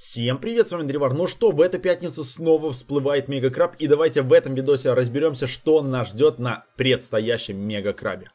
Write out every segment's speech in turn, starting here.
Всем привет, с вами Древар. Ну что, в эту пятницу снова всплывает Мегакраб, и давайте в этом видосе разберемся, что нас ждет на предстоящем Мегакрабе.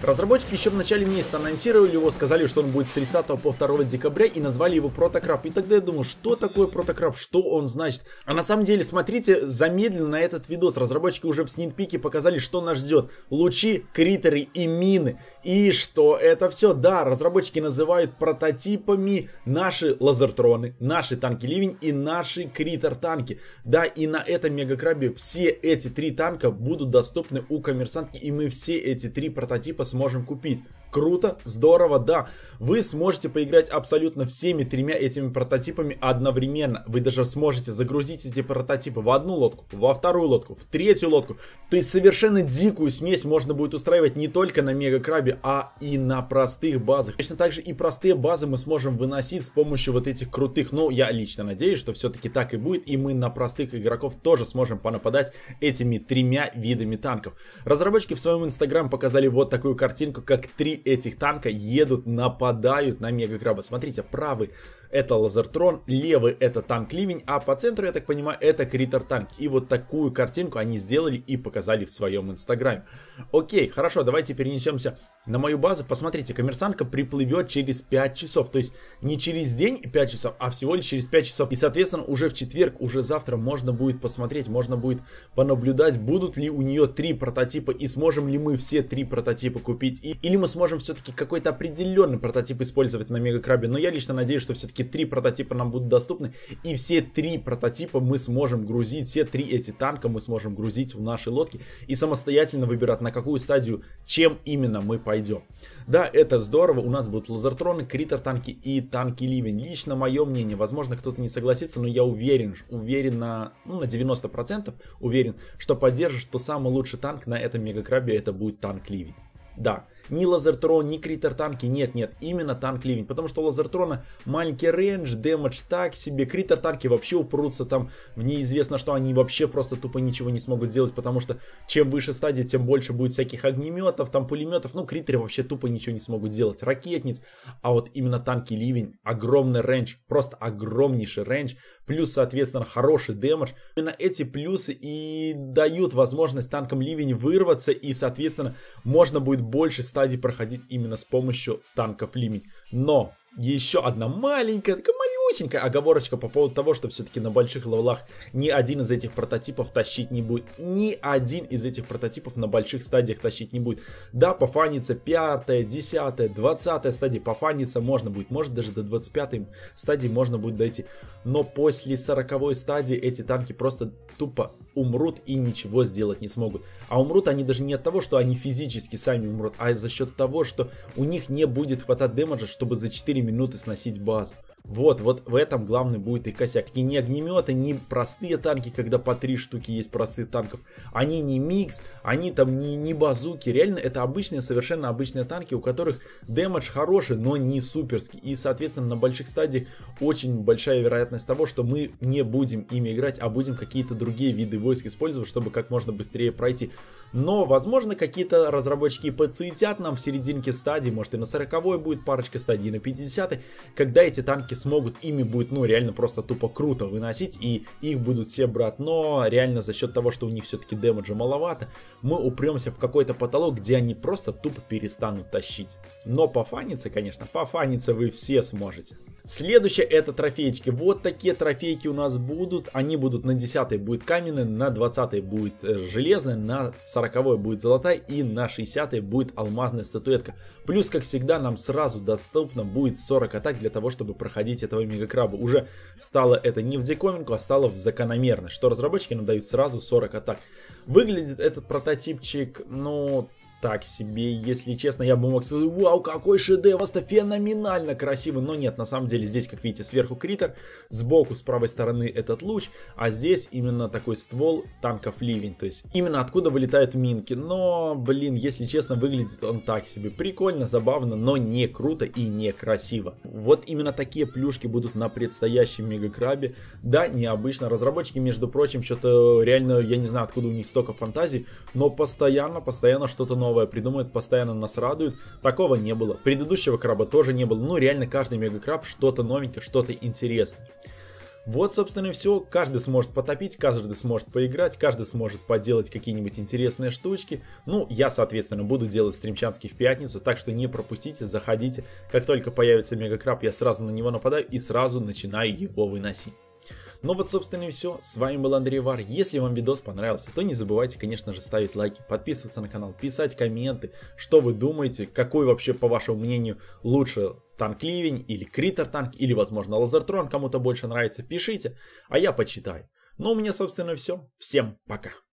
Разработчики еще в начале месяца анонсировали его, сказали, что он будет с 30 по 2 декабря и назвали его Протокраб. И тогда я думал, что такое Протокраб, что он значит. А на самом деле, смотрите замедленно на этот видос. Разработчики уже в снитпике показали, что нас ждет. Лучи, критеры и мины. И что это все, да, разработчики называют прототипами наши лазертроны, наши танки Ливень и наши критер танки. Да, и на этом мегакрабе все эти три танка будут доступны у коммерсантки. И мы все эти три прототипа сможем купить. Круто, здорово, да. Вы сможете поиграть абсолютно всеми тремя этими прототипами одновременно. Вы даже сможете загрузить эти прототипы в одну лодку, во вторую лодку, в третью лодку. То есть совершенно дикую смесь можно будет устраивать не только на мега крабе, а и на простых базах. Точно так же и простые базы мы сможем выносить с помощью вот этих крутых. Ну, я лично надеюсь, что все-таки так и будет, и мы на простых игроков тоже сможем понападать этими тремя видами танков. Разработчики в своем инстаграм показали вот такую картинку, как три этих танка едут, нападают на мегакраба. Смотрите, правый это лазертрон, левый это танк ливень, а по центру, я так понимаю, это критер танк. И вот такую картинку они сделали и показали в своем инстаграме. Окей, хорошо, давайте перенесемся на мою базу. Посмотрите, коммерсантка приплывет через 5 часов. То есть не через день 5 часов, а всего лишь через 5 часов. И, соответственно, уже в четверг, уже завтра можно будет посмотреть, можно будет понаблюдать, будут ли у нее три прототипа и сможем ли мы все три прототипа купить. И, или мы сможем все-таки какой-то определенный прототип использовать на Мегакрабе. Но я лично надеюсь, что все-таки таки три прототипа нам будут доступны. И все три прототипа мы сможем грузить, все три эти танка мы сможем грузить в наши лодки и самостоятельно выбирать, на какую стадию, чем именно мы пойдем. Да, это здорово, у нас будут лазертроны, критер танки и танки ливень. Лично мое мнение, возможно, кто-то не согласится, но я уверен, уверен на, ну, на 90% уверен, что поддержишь, что самый лучший танк на этом мегакрабе это будет танк ливень. Да, ни лазертрон, ни критер танки, нет, нет, именно танк ливень. Потому что у лазертрона маленький рейндж, дэмэдж так себе, критер танки вообще упрутся там в неизвестно что, они вообще просто тупо ничего не смогут сделать, потому что чем выше стадия, тем больше будет всяких огнеметов, там пулеметов, ну критеры вообще тупо ничего не смогут делать, ракетниц, а вот именно танки ливень, огромный рейндж, просто огромнейший рейндж, плюс, соответственно, хороший дэмэдж. Именно эти плюсы и дают возможность танкам ливень вырваться, и, соответственно, можно будет больше стать стадий проходить именно с помощью танков Лими, Но еще одна маленькая, такая маленькая Малюсенькая оговорочка по поводу того, что все-таки на больших левелах ни один из этих прототипов тащить не будет. Ни один из этих прототипов на больших стадиях тащить не будет. Да, пофанится 5, 10, 20 стадии, пофаниться можно будет. Может даже до 25 стадии можно будет дойти. Но после 40 стадии эти танки просто тупо умрут и ничего сделать не смогут. А умрут они даже не от того, что они физически сами умрут, а за счет того, что у них не будет хватать демеджа, чтобы за 4 минуты сносить базу. Вот, вот в этом главный будет их косяк. И не огнеметы, не простые танки, когда по три штуки есть простых танков. Они не микс, они там не, не базуки. Реально, это обычные, совершенно обычные танки, у которых дэмэдж хороший, но не суперский. И, соответственно, на больших стадиях очень большая вероятность того, что мы не будем ими играть, а будем какие-то другие виды войск использовать, чтобы как можно быстрее пройти. Но, возможно, какие-то разработчики подсуетят нам в серединке стадии, может и на 40 будет парочка стадий, и на 50 когда эти танки смогут, ими будет, ну, реально просто тупо круто выносить, и их будут все брать, но реально за счет того, что у них все-таки демеджа маловато, мы упремся в какой-то потолок, где они просто тупо перестанут тащить. Но пофаниться, конечно, пофаниться вы все сможете. Следующее это трофеечки. Вот такие трофейки у нас будут. Они будут на 10 будет каменная, на 20 будет э, железная, на 40 будет золотая и на 60 будет алмазная статуэтка. Плюс, как всегда, нам сразу доступно будет 40 атак для того, чтобы проходить этого мегакраба. Уже стало это не в диковинку, а стало в закономерность, что разработчики нам дают сразу 40 атак. Выглядит этот прототипчик, ну, так себе, если честно, я бы мог сказать, вау, какой шедевр, просто феноменально красивый, но нет, на самом деле здесь, как видите, сверху критер, сбоку, с правой стороны этот луч, а здесь именно такой ствол танков ливень, то есть именно откуда вылетают минки, но, блин, если честно, выглядит он так себе, прикольно, забавно, но не круто и не красиво. Вот именно такие плюшки будут на предстоящем мегакрабе, да, необычно, разработчики, между прочим, что-то реально, я не знаю, откуда у них столько фантазий, но постоянно, постоянно что-то новое новое придумывают, постоянно нас радуют. Такого не было. Предыдущего краба тоже не было. Ну, реально, каждый мегакраб что-то новенькое, что-то интересное. Вот, собственно, и все. Каждый сможет потопить, каждый сможет поиграть, каждый сможет поделать какие-нибудь интересные штучки. Ну, я, соответственно, буду делать стримчанский в пятницу, так что не пропустите, заходите. Как только появится мегакраб, я сразу на него нападаю и сразу начинаю его выносить. Ну вот, собственно, и все. С вами был Андрей Вар. Если вам видос понравился, то не забывайте, конечно же, ставить лайки, подписываться на канал, писать комменты, что вы думаете, какой вообще, по вашему мнению, лучше танк Ливень или Критер танк, или, возможно, Лазертрон кому-то больше нравится, пишите, а я почитаю. Ну, у меня, собственно, все. Всем пока.